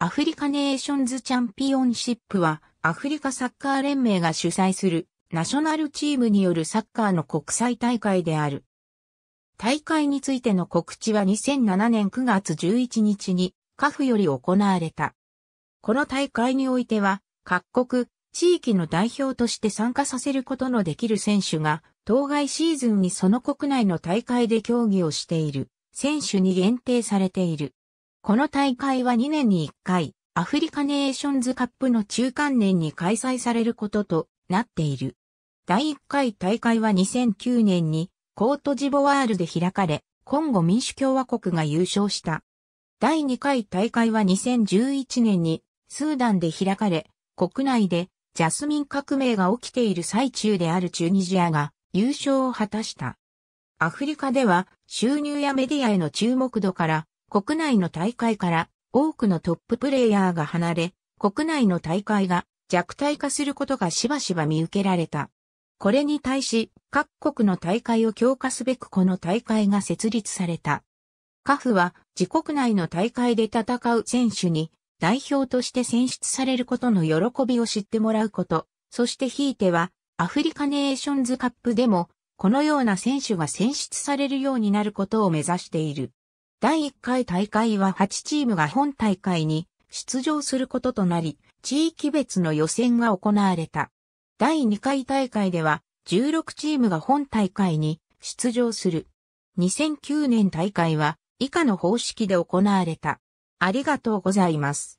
アフリカネーションズチャンピオンシップは、アフリカサッカー連盟が主催する、ナショナルチームによるサッカーの国際大会である。大会についての告知は2007年9月11日に、カフより行われた。この大会においては、各国、地域の代表として参加させることのできる選手が、当該シーズンにその国内の大会で競技をしている、選手に限定されている。この大会は2年に1回、アフリカネーションズカップの中間年に開催されることとなっている。第1回大会は2009年にコートジボワールで開かれ、コンゴ民主共和国が優勝した。第2回大会は2011年にスーダンで開かれ、国内でジャスミン革命が起きている最中であるチュニジアが優勝を果たした。アフリカでは収入やメディアへの注目度から国内の大会から多くのトッププレイヤーが離れ、国内の大会が弱体化することがしばしば見受けられた。これに対し、各国の大会を強化すべくこの大会が設立された。カフは自国内の大会で戦う選手に代表として選出されることの喜びを知ってもらうこと、そしてひいてはアフリカネーションズカップでもこのような選手が選出されるようになることを目指している。第1回大会は8チームが本大会に出場することとなり、地域別の予選が行われた。第2回大会では16チームが本大会に出場する。2009年大会は以下の方式で行われた。ありがとうございます。